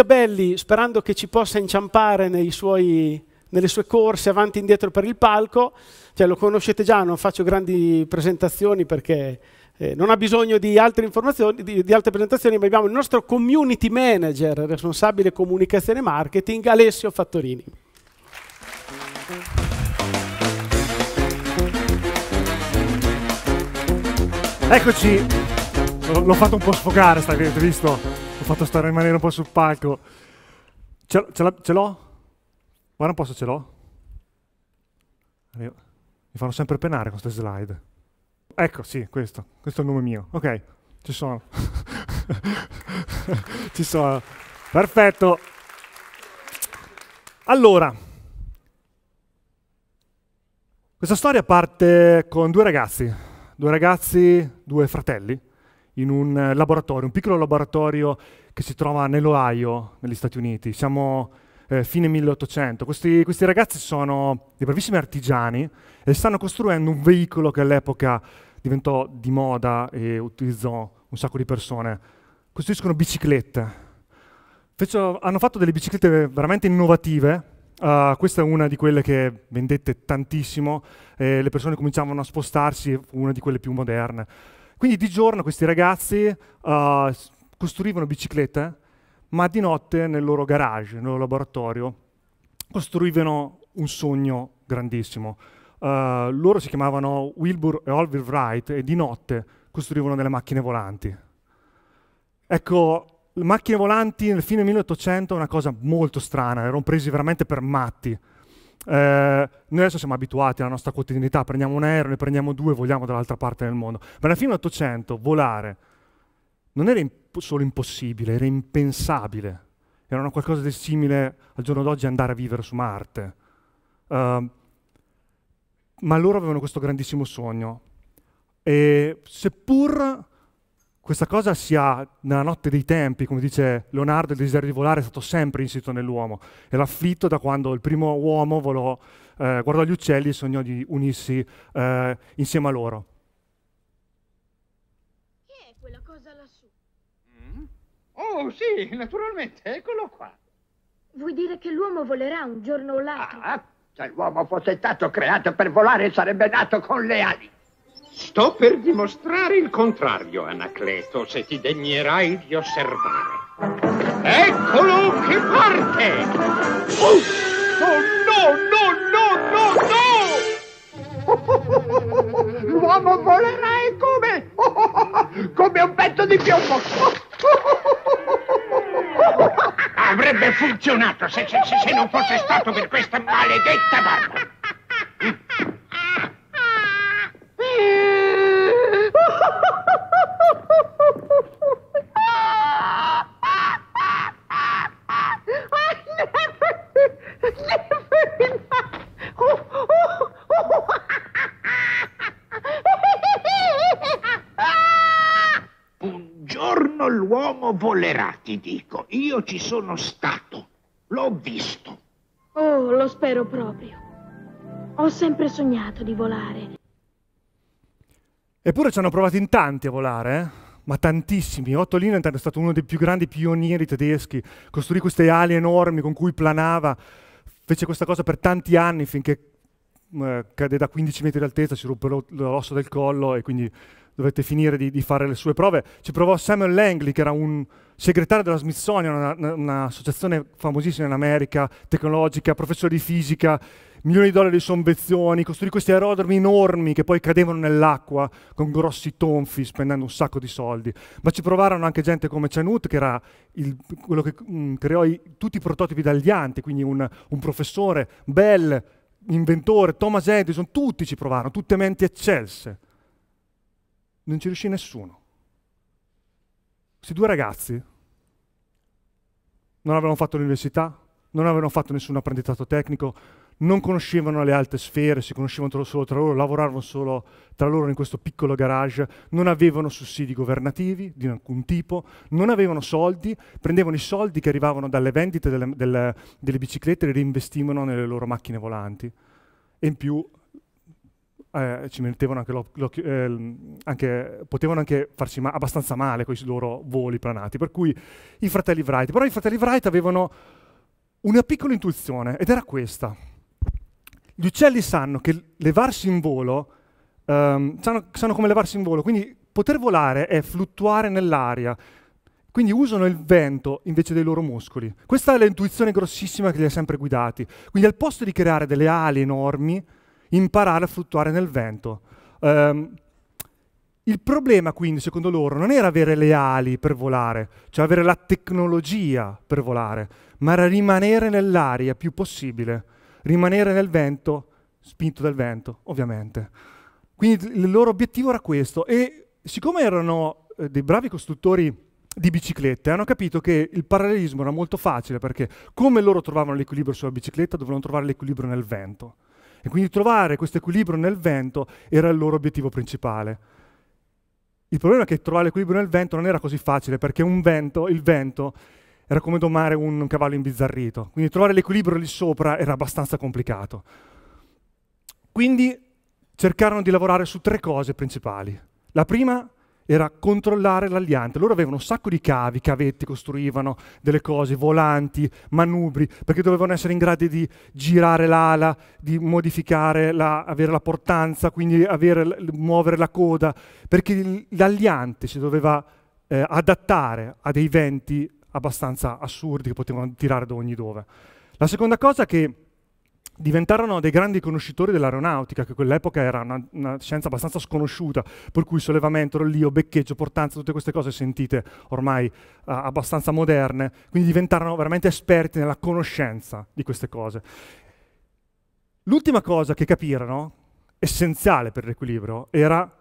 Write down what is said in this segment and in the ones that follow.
Capelli, sperando che ci possa inciampare suoi, nelle sue corse avanti e indietro per il palco, cioè, lo conoscete già, non faccio grandi presentazioni perché eh, non ha bisogno di altre, di, di altre presentazioni, ma abbiamo il nostro community manager, responsabile comunicazione e marketing, Alessio Fattorini. Eccoci, l'ho fatto un po' sfogare, avete visto? fatto stare rimanere un po' sul palco. Ce, ce l'ho? Guarda un po' se ce l'ho. Mi fanno sempre penare con queste slide. Ecco, sì, questo. Questo è il nome mio. Ok, ci sono. ci sono. Perfetto. Allora, questa storia parte con due ragazzi, due ragazzi, due fratelli, in un eh, laboratorio, un piccolo laboratorio che si trova nell'Ohio, negli Stati Uniti. Siamo eh, fine 1800. Questi, questi, ragazzi sono dei bravissimi artigiani e stanno costruendo un veicolo che all'epoca diventò di moda e utilizzò un sacco di persone. Costruiscono biciclette. Feccio, hanno fatto delle biciclette veramente innovative, Uh, questa è una di quelle che vendette tantissimo, eh, le persone cominciavano a spostarsi, una di quelle più moderne. Quindi di giorno questi ragazzi uh, costruivano biciclette, ma di notte nel loro garage, nel loro laboratorio, costruivano un sogno grandissimo. Uh, loro si chiamavano Wilbur e Oliver Wright e di notte costruivano delle macchine volanti. Ecco, le macchine volanti nel fine 1800 è una cosa molto strana, erano presi veramente per matti eh, noi adesso siamo abituati alla nostra quotidianità, prendiamo un aereo, ne prendiamo due e voliamo dall'altra parte del mondo. Ma alla fine dell'Ottocento volare non era imp- solo impossibile, era impensabile. Era una qualcosa di simile al giorno d'oggi andare a vivere su Marte. Uh, ma loro avevano questo grandissimo sogno. E seppur questa cosa sia nella notte dei tempi, come dice Leonardo, il desiderio di volare è stato sempre insito nell'uomo. Era afflitto da quando il primo uomo volò, eh, guardò gli uccelli e sognò di unirsi eh, insieme a loro. Che è quella cosa lassù? Mm? Oh sì, naturalmente, eccolo qua. Vuoi dire che l'uomo volerà un giorno o l'altro? Ah, se l'uomo fosse stato creato per volare sarebbe nato con le ali. Sto per dimostrare il contrario, Anacleto, se ti degnerai di osservare. Eccolo che parte! Oh, no, no, no, no, no! L'uomo volerà e come? come un petto di piombo! Avrebbe funzionato se, se, se non fosse stato per questa maledetta barba! giorno l'uomo volerà, ti dico. Io ci sono stato, l'ho visto. Oh, lo spero proprio. Ho sempre sognato di volare. Eppure ci hanno provato in tanti a volare, eh? ma tantissimi. Otto Linenthal è stato uno dei più grandi pionieri tedeschi, costruì queste ali enormi con cui planava, fece questa cosa per tanti anni finché eh, cadde da 15 metri d'altezza, si ruppe l'osso del collo e quindi dovette finire di, di, fare le sue prove. Ci provò Samuel Langley, che era un segretario della Smithsonian, un'associazione una famosissima in America, tecnologica, professore di fisica, milioni di dollari di sonvezioni, costruì questi aerodromi enormi che poi cadevano nell'acqua con grossi tonfi, spendendo un sacco di soldi. Ma ci provarono anche gente come Chanute, che era il, quello che mh, mm, creò i, tutti i prototipi d'aliante, quindi un, un professore, Bell, inventore, Thomas Edison, tutti ci provarono, tutte menti eccelse non ci riuscì nessuno. Questi due ragazzi non avevano fatto l'università, non avevano fatto nessun apprendistato tecnico, non conoscevano le alte sfere, si conoscevano solo tra loro, lavoravano solo tra loro in questo piccolo garage, non avevano sussidi governativi di alcun tipo, non avevano soldi, prendevano i soldi che arrivavano dalle vendite delle, delle, delle biciclette e li reinvestivano nelle loro macchine volanti. E in più eh, ci mettevano anche, l'occhio, eh, anche, potevano anche farci ma- abbastanza male con i loro voli planati. Per cui i fratelli Wright, però i fratelli Wright avevano una piccola intuizione ed era questa. Gli uccelli sanno che levarsi in volo, ehm, sanno, sanno come levarsi in volo, quindi poter volare è fluttuare nell'aria, quindi usano il vento invece dei loro muscoli. Questa è l'intuizione grossissima che li ha sempre guidati. Quindi al posto di creare delle ali enormi, imparare a fluttuare nel vento. Um, il problema quindi, secondo loro, non era avere le ali per volare, cioè avere la tecnologia per volare, ma era rimanere nell'aria più possibile, rimanere nel vento, spinto dal vento, ovviamente. Quindi il loro obiettivo era questo e siccome erano eh, dei bravi costruttori di biciclette hanno capito che il parallelismo era molto facile perché come loro trovavano l'equilibrio sulla bicicletta dovevano trovare l'equilibrio nel vento. E quindi trovare questo equilibrio nel vento era il loro obiettivo principale. Il problema è che trovare l'equilibrio nel vento non era così facile, perché un vento, il vento era come domare un cavallo imbizzarrito. Quindi trovare l'equilibrio lì sopra era abbastanza complicato. Quindi cercarono di lavorare su tre cose principali. La prima era controllare l'Aliante. Loro avevano un sacco di cavi, cavetti, costruivano delle cose, volanti, manubri, perché dovevano essere in grado di girare l'ala, di modificare, la, avere la portanza, quindi avere, muovere la coda, perché l'Aliante si doveva eh, adattare a dei venti abbastanza assurdi che potevano tirare da ogni dove. La seconda cosa che diventarono dei grandi conoscitori dell'aeronautica, che a quell'epoca era una, una, scienza abbastanza sconosciuta, per cui sollevamento, rollio, beccheggio, portanza, tutte queste cose sentite ormai uh, abbastanza moderne, quindi diventarono veramente esperti nella conoscenza di queste cose. L'ultima cosa che capirono, essenziale per l'equilibrio, era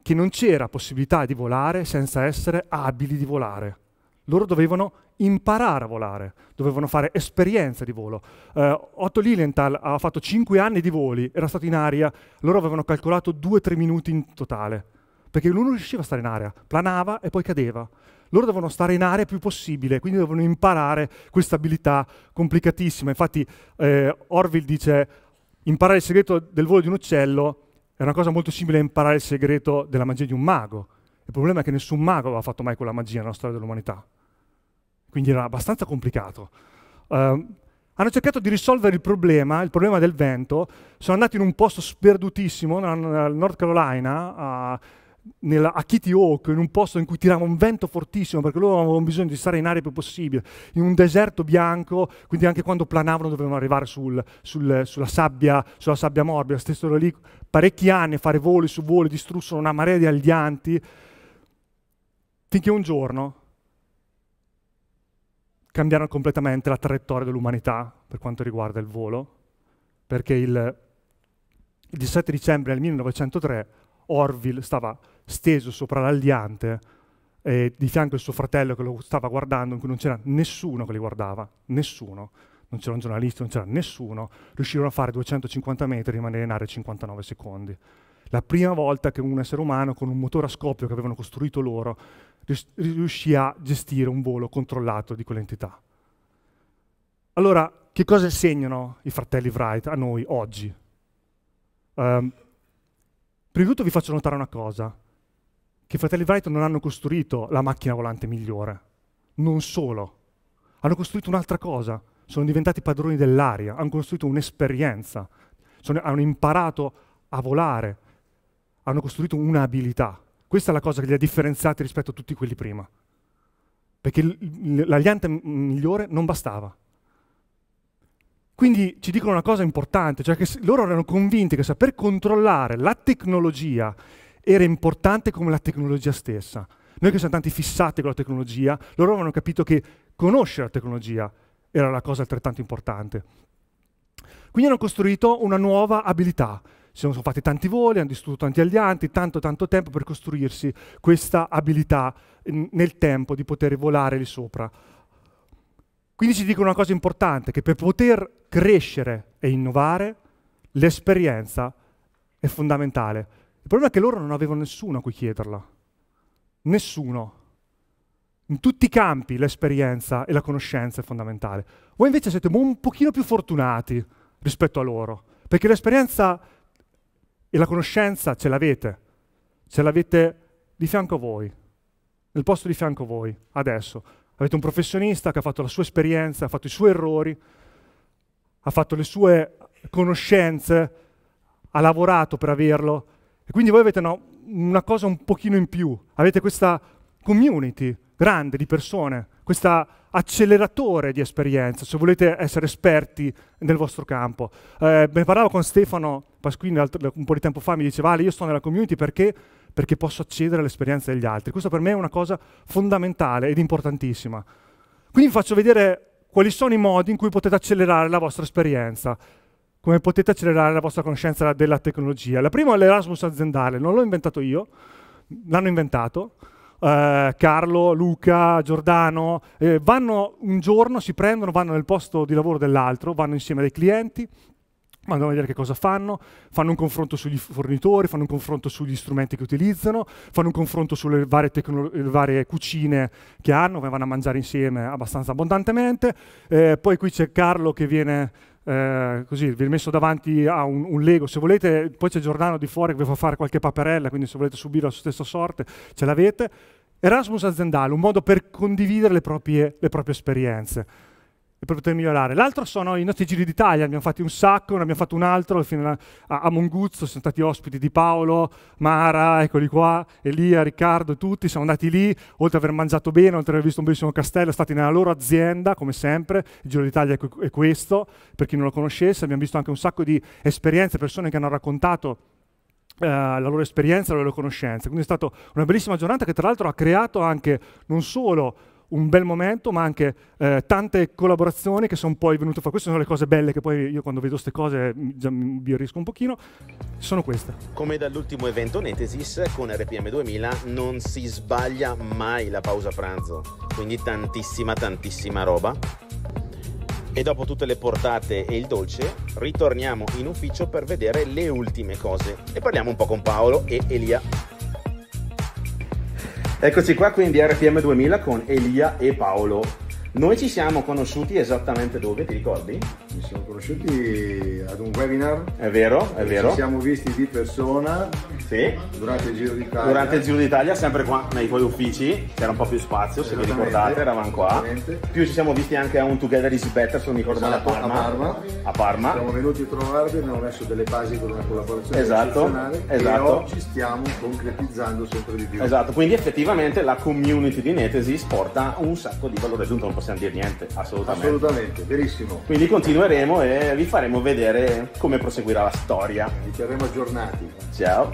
che non c'era possibilità di volare senza essere abili di volare. Loro dovevano imparare a volare, dovevano fare esperienza di volo. Eh, Otto Lilienthal ha fatto 5 anni di voli, era stato in aria, loro avevano calcolato 2-3 minuti in totale, perché lui non riusciva a stare in aria, planava e poi cadeva. Loro dovevano stare in aria il più possibile, quindi dovevano imparare questa abilità complicatissima. Infatti eh, Orville dice imparare il segreto del volo di un uccello è una cosa molto simile a imparare il segreto della magia di un mago il problema è che nessun mago aveva fatto mai quella magia nella storia dell'umanità. Quindi era abbastanza complicato. Uh, hanno cercato di risolvere il problema, il problema del vento. Sono andati in un posto sperdutissimo, nel North Carolina, a, nella, a Kitty Hawk, in un posto in cui tirava un vento fortissimo, perché loro avevano bisogno di stare in aria il più possibile, in un deserto bianco, quindi anche quando planavano dovevano arrivare sul, sul, sulla, sabbia, sulla, sabbia, morbida, stessero lì parecchi anni a fare voli su voli, distrussero una marea di aldianti, finché un giorno cambiarono completamente la traiettoria dell'umanità per quanto riguarda il volo, perché il, 17 dicembre del 1903 Orville stava steso sopra l'Alliante e di fianco il suo fratello che lo stava guardando, in cui non c'era nessuno che li guardava, nessuno, non c'era un giornalista, non c'era nessuno, riuscirono a fare 250 metri e rimanere in aria 59 secondi la prima volta che un essere umano con un motore a scoppio che avevano costruito loro riuscì a gestire un volo controllato di quell'entità. Allora, che cosa insegnano i fratelli Wright a noi oggi? Um, prima di tutto vi faccio notare una cosa, che i fratelli Wright non hanno costruito la macchina volante migliore, non solo, hanno costruito un'altra cosa, sono diventati padroni dell'aria, hanno costruito un'esperienza, sono, hanno imparato a volare, hanno costruito un'abilità. Questa è la cosa che li ha differenziati rispetto a tutti quelli prima. Perché l'aliante migliore non bastava. Quindi ci dicono una cosa importante, cioè che loro erano convinti che saper controllare la tecnologia era importante come la tecnologia stessa. Noi che siamo tanti fissati con la tecnologia, loro avevano capito che conoscere la tecnologia era la cosa altrettanto importante. Quindi hanno costruito una nuova abilità, si sono fatti tanti voli, hanno distrutto tanti alianti, tanto tanto tempo per costruirsi questa abilità nel tempo di poter volare lì sopra. Quindi ci dicono una cosa importante, che per poter crescere e innovare l'esperienza è fondamentale. Il problema è che loro non avevano nessuno a cui chiederla. Nessuno. In tutti i campi l'esperienza e la conoscenza è fondamentale. Voi invece siete un pochino più fortunati rispetto a loro, perché l'esperienza e la conoscenza ce l'avete, ce l'avete di fianco a voi, nel posto di fianco a voi, adesso. Avete un professionista che ha fatto la sua esperienza, ha fatto i suoi errori, ha fatto le sue conoscenze, ha lavorato per averlo. E quindi voi avete no, una cosa un pochino in più, avete questa community grande di persone questo acceleratore di esperienza, se volete essere esperti nel vostro campo. Eh, ne parlavo con Stefano Pasquini un po' di tempo fa, mi diceva, Vale, io sto nella community perché, perché posso accedere all'esperienza degli altri. Questo per me è una cosa fondamentale ed importantissima. Quindi vi faccio vedere quali sono i modi in cui potete accelerare la vostra esperienza come potete accelerare la vostra conoscenza della tecnologia. La prima è l'Erasmus aziendale, non l'ho inventato io, l'hanno inventato, eh, Carlo, Luca, Giordano, eh, vanno un giorno, si prendono, vanno nel posto di lavoro dell'altro, vanno insieme ai clienti, vanno a vedere che cosa fanno, fanno un confronto sugli fornitori, fanno un confronto sugli strumenti che utilizzano, fanno un confronto sulle varie, le varie cucine che hanno, vanno a mangiare insieme abbastanza abbondantemente. Eh, poi qui c'è Carlo che viene eh, così vi ho messo davanti a un, un, Lego, se volete, poi c'è Giordano di fuori che vi fa fare qualche paperella, quindi se volete subire la stessa sorte ce l'avete. Erasmus aziendale, un modo per condividere le proprie, le proprie esperienze per poter migliorare. L'altro sono i nostri giri d'Italia, ne abbiamo fatti un sacco, ne abbiamo fatto un altro fino a, a Monguzzo, siamo stati ospiti di Paolo, Mara, eccoli qua, Elia, Riccardo, tutti, siamo andati lì, oltre ad aver mangiato bene, oltre ad aver visto un bellissimo castello, stati nella loro azienda, come sempre, il Giro d'Italia è questo, per chi non lo conoscesse, abbiamo visto anche un sacco di esperienze, persone che hanno raccontato eh, la loro esperienza, la loro conoscenza. Quindi è stata una bellissima giornata che tra l'altro ha creato anche non solo un bel momento, ma anche eh, tante collaborazioni che sono poi venute fuori. Queste sono le cose belle che poi io quando vedo queste cose mm, già mi birrisco un pochino. Sono queste. Come dall'ultimo evento Netesis, con RPM 2000 non si sbaglia mai la pausa pranzo. Quindi tantissima, tantissima roba. E dopo tutte le portate e il dolce, ritorniamo in ufficio per vedere le ultime cose. E parliamo un po' con Paolo e Elia. Eccoci qua quindi RPM 2000 con Elia e Paolo. Noi ci siamo conosciuti esattamente dove, ti ricordi? Ci siamo conosciuti ad un webinar. È vero, è vero. Ci siamo visti di persona. Sì. Durante il Giro d'Italia. Durante il Giro d'Italia, sempre qua nei tuoi uffici, c'era un po' più spazio, se vi ricordate, eravamo qua. Più ci siamo visti anche a un Together is Better, se non mi ricordo esatto, male, a esatto, Parma. A Parma. A Parma. Siamo venuti a trovarvi, abbiamo messo delle basi per una collaborazione esatto, esatto. e oggi stiamo concretizzando sempre di più. Esatto, quindi effettivamente la community di Netesis porta un sacco di valore aggiunto, non possiamo dire niente, assolutamente. Assolutamente, verissimo. Quindi continua continueremo e vi faremo vedere come proseguirà la storia. Vi terremo aggiornati. Ciao.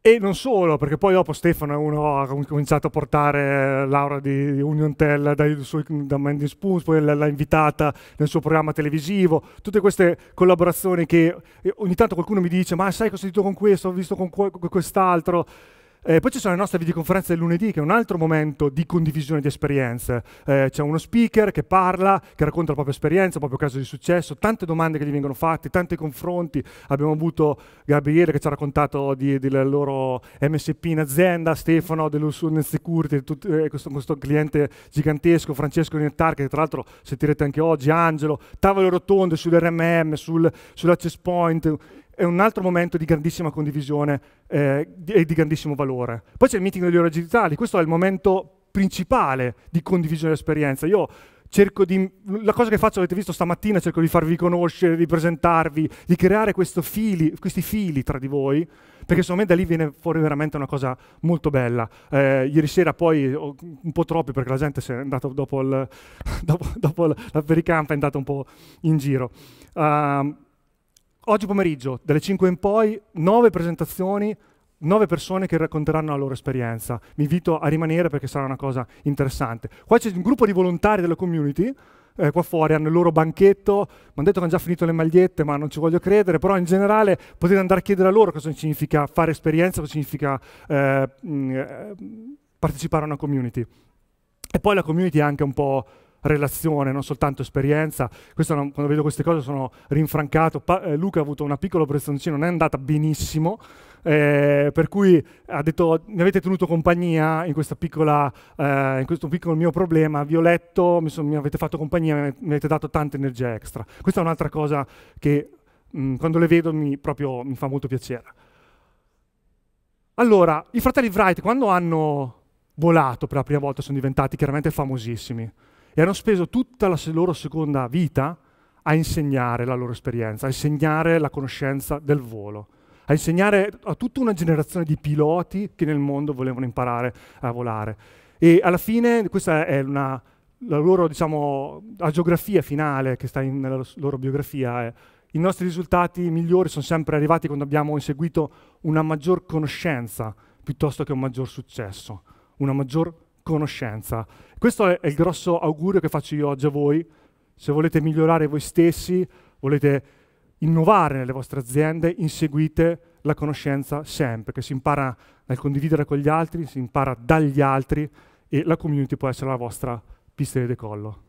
E non solo, perché poi dopo Stefano è uno ha cominciato a portare eh, Laura di Union Tell dai suoi, da Mandy Spoons, poi l'ha invitata nel suo programma televisivo, tutte queste collaborazioni che eh, ogni tanto qualcuno mi dice ma sai cosa ho sentito con questo, ho visto con quest'altro. Eh, poi ci sono le nostre videoconferenze del lunedì, che è un altro momento di condivisione di esperienze. Eh, c'è uno speaker che parla, che racconta la propria esperienza, il proprio caso di successo, tante domande che gli vengono fatte, tanti confronti. Abbiamo avuto Gabriele che ci ha raccontato del loro MSP in azienda, Stefano dello Security, tutto, eh, questo, questo, cliente gigantesco, Francesco Nettar, che tra l'altro sentirete anche oggi, Angelo, tavole rotonde sull'RMM, sul, sull'access point è un altro momento di grandissima condivisione eh, e di grandissimo valore. Poi c'è il meeting degli ore digitali, questo è il momento principale di condivisione dell'esperienza. Io cerco di, la cosa che faccio, avete visto stamattina, cerco di farvi conoscere, di presentarvi, di creare fili, questi fili tra di voi, perché secondo me da lì viene fuori veramente una cosa molto bella. Eh, ieri sera poi, un po' troppo perché la gente è andata dopo, il, dopo, dopo la pericampa, è andata un po' in giro. Uh, Oggi pomeriggio, dalle 5 in poi, 9 presentazioni, 9 persone che racconteranno la loro esperienza. Vi invito a rimanere perché sarà una cosa interessante. Qua c'è un gruppo di volontari della community, eh, qua fuori hanno il loro banchetto, mi hanno detto che hanno già finito le magliette, ma non ci voglio credere, però in generale potete andare a chiedere a loro cosa significa fare esperienza, cosa significa eh, eh partecipare a una community. E poi la community è anche un po' relazione, non soltanto esperienza. Questo, quando vedo queste cose sono rinfrancato. Pa eh, Luca ha avuto una piccola operazione, non è andata benissimo, eh, per cui ha detto mi avete tenuto compagnia in, piccola, eh, in questo piccolo mio problema, vi ho letto, mi, mi, avete fatto compagnia, mi avete dato tanta energia extra. Questa è un'altra cosa che mh, quando le vedo mi, proprio, mi fa molto piacere. Allora, i fratelli Wright quando hanno volato per la prima volta sono diventati chiaramente famosissimi e hanno speso tutta la loro seconda vita a insegnare la loro esperienza, a insegnare la conoscenza del volo, a insegnare a tutta una generazione di piloti che nel mondo volevano imparare a volare. E alla fine questa è una, la loro diciamo, agiografia finale che sta in, nella loro biografia. È, I nostri risultati migliori sono sempre arrivati quando abbiamo inseguito una maggior conoscenza piuttosto che un maggior successo, una maggior conoscenza. Questo è il grosso augurio che faccio io oggi a voi. Se volete migliorare voi stessi, volete innovare nelle vostre aziende, inseguite la conoscenza sempre, che si impara nel condividere con gli altri, si impara dagli altri e la community può essere la vostra pista di decollo.